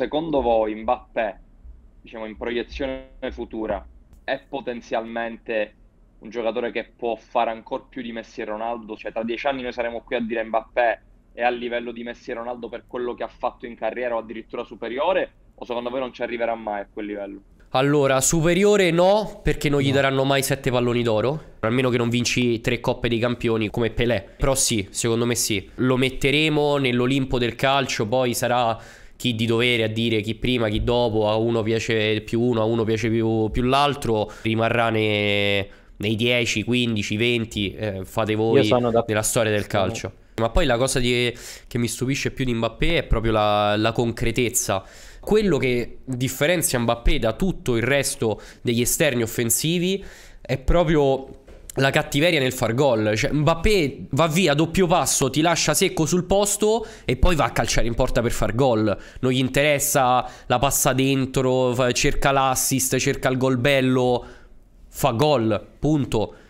secondo voi Mbappé, diciamo in proiezione futura, è potenzialmente un giocatore che può fare ancora più di Messi e Ronaldo? Cioè tra dieci anni noi saremo qui a dire Mbappé è a livello di Messi e Ronaldo per quello che ha fatto in carriera o addirittura superiore? O secondo voi non ci arriverà mai a quel livello? Allora, superiore no, perché non gli daranno mai sette palloni d'oro. Almeno che non vinci tre coppe dei campioni come Pelé. Però sì, secondo me sì. Lo metteremo nell'Olimpo del calcio, poi sarà chi di dovere a dire chi prima, chi dopo, a uno piace più uno, a uno piace più, più l'altro, rimarrà nei, nei 10, 15, 20, eh, fate voi della storia del calcio. Ma poi la cosa di, che mi stupisce più di Mbappé è proprio la, la concretezza. Quello che differenzia Mbappé da tutto il resto degli esterni offensivi è proprio la cattiveria nel far gol. Cioè, Mbappé va via, doppio passo, ti lascia secco sul posto e poi va a calciare in porta per far gol. Non gli interessa, la passa dentro, cerca l'assist, cerca il gol bello, fa gol, punto.